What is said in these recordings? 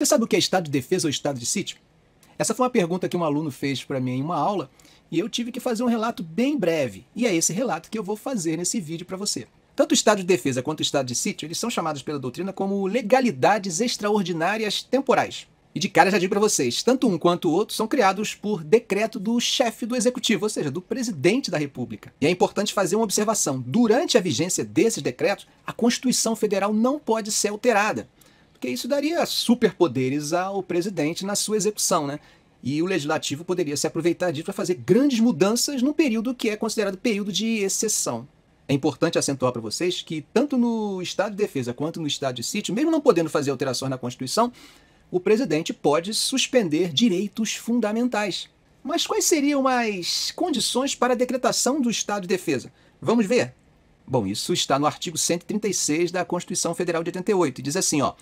Você sabe o que é estado de defesa ou estado de sítio? Essa foi uma pergunta que um aluno fez para mim em uma aula e eu tive que fazer um relato bem breve. E é esse relato que eu vou fazer nesse vídeo para você. Tanto o estado de defesa quanto o estado de sítio, eles são chamados pela doutrina como legalidades extraordinárias temporais. E de cara já digo para vocês, tanto um quanto o outro são criados por decreto do chefe do executivo, ou seja, do presidente da República. E é importante fazer uma observação: durante a vigência desses decretos, a Constituição Federal não pode ser alterada. Porque isso daria superpoderes ao presidente na sua execução, né? E o legislativo poderia se aproveitar disso para fazer grandes mudanças num período que é considerado período de exceção. É importante acentuar para vocês que, tanto no estado de defesa quanto no estado de sítio, mesmo não podendo fazer alterações na Constituição, o presidente pode suspender direitos fundamentais. Mas quais seriam as condições para a decretação do estado de defesa? Vamos ver. Bom, isso está no artigo 136 da Constituição Federal de 88 e diz assim, ó: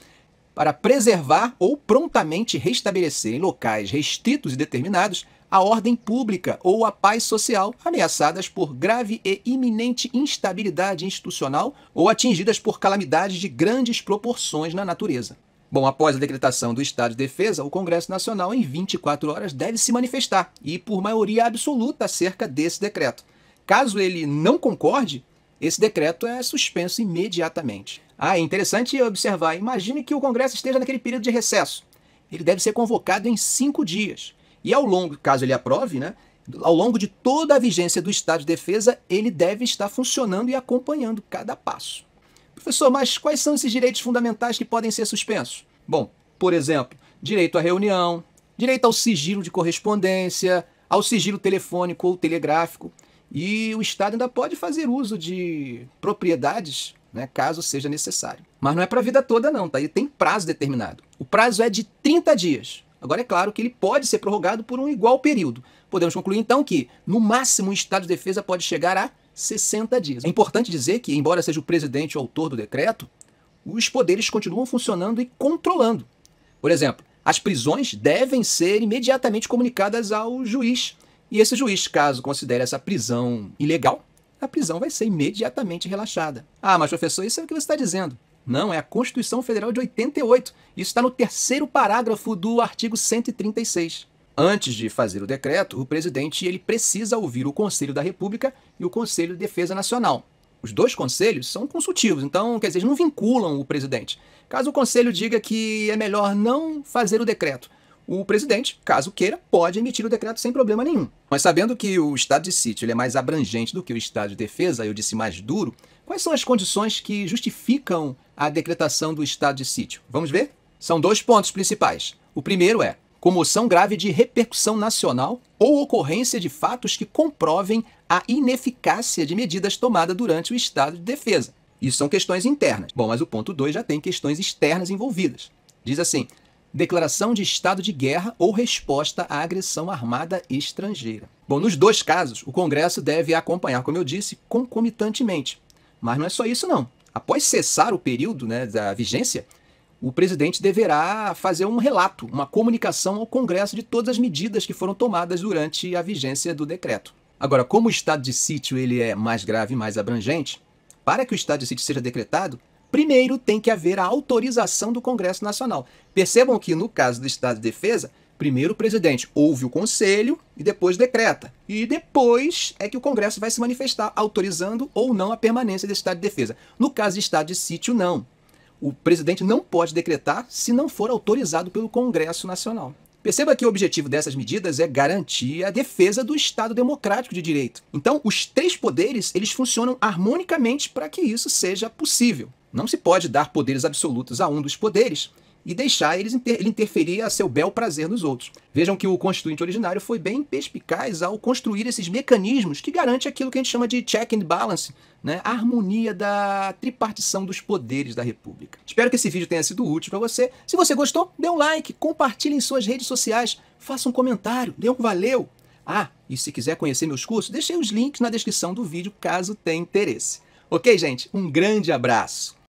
para preservar ou prontamente restabelecer em locais restritos e determinados a ordem pública ou a paz social ameaçadas por grave e iminente instabilidade institucional ou atingidas por calamidades de grandes proporções na natureza. Bom, após a decretação do estado de defesa, o Congresso Nacional, em 24 horas, deve se manifestar e por maioria absoluta acerca desse decreto. Caso ele não concorde, esse decreto é suspenso imediatamente. Ah, é interessante observar. Imagine que o Congresso esteja naquele período de recesso. Ele deve ser convocado em cinco dias. E ao longo, caso ele aprove, né, ao longo de toda a vigência do Estado de Defesa, ele deve estar funcionando e acompanhando cada passo. Professor, mas quais são esses direitos fundamentais que podem ser suspensos? Bom, por exemplo, direito à reunião, direito ao sigilo de correspondência, ao sigilo telefônico ou telegráfico, e o Estado ainda pode fazer uso de propriedades, né, caso seja necessário. Mas não é para a vida toda, não, tá? Ele tem prazo determinado. O prazo é de 30 dias. Agora, é claro que ele pode ser prorrogado por um igual período. Podemos concluir, então, que, no máximo, o Estado de Defesa pode chegar a 60 dias. É importante dizer que, embora seja o presidente o autor do decreto, os poderes continuam funcionando e controlando. Por exemplo, as prisões devem ser imediatamente comunicadas ao juiz e esse juiz, caso considere essa prisão ilegal, a prisão vai ser imediatamente relaxada. Ah, mas professor, isso é o que você está dizendo. Não, é a Constituição Federal de 88. Isso está no terceiro parágrafo do artigo 136. Antes de fazer o decreto, o presidente ele precisa ouvir o Conselho da República e o Conselho de Defesa Nacional. Os dois conselhos são consultivos, então, quer dizer, eles não vinculam o presidente. Caso o conselho diga que é melhor não fazer o decreto, o presidente, caso queira, pode emitir o decreto sem problema nenhum. Mas sabendo que o estado de sítio é mais abrangente do que o estado de defesa, eu disse mais duro, quais são as condições que justificam a decretação do estado de sítio? Vamos ver? São dois pontos principais. O primeiro é comoção grave de repercussão nacional ou ocorrência de fatos que comprovem a ineficácia de medidas tomadas durante o estado de defesa. Isso são questões internas. Bom, mas o ponto 2 já tem questões externas envolvidas. Diz assim: declaração de estado de guerra ou resposta à agressão armada estrangeira. Bom, nos dois casos, o Congresso deve acompanhar, como eu disse, concomitantemente. Mas não é só isso, não. Após cessar o período né, da vigência, o presidente deverá fazer um relato, uma comunicação ao Congresso de todas as medidas que foram tomadas durante a vigência do decreto. Agora, como o estado de sítio ele é mais grave e mais abrangente, para que o estado de sítio seja decretado, primeiro tem que haver a autorização do Congresso Nacional. Percebam que, no caso do Estado de Defesa, primeiro o presidente ouve o conselho e depois decreta. E depois é que o Congresso vai se manifestar autorizando ou não a permanência desse estado de defesa. No caso de estado de sítio, não. O presidente não pode decretar se não for autorizado pelo Congresso Nacional. Perceba que o objetivo dessas medidas é garantir a defesa do Estado democrático de direito. Então, os três poderes, eles funcionam harmonicamente para que isso seja possível. Não se pode dar poderes absolutos a um dos poderes e deixar ele interferir a seu bel prazer nos outros. Vejam que o constituinte originário foi bem perspicaz ao construir esses mecanismos que garante aquilo que a gente chama de check and balance, né? a harmonia da tripartição dos poderes da República. Espero que esse vídeo tenha sido útil para você. Se você gostou, dê um like, compartilhe em suas redes sociais, faça um comentário, dê um valeu. Ah, e se quiser conhecer meus cursos, deixei os links na descrição do vídeo caso tenha interesse. Ok, gente? Um grande abraço!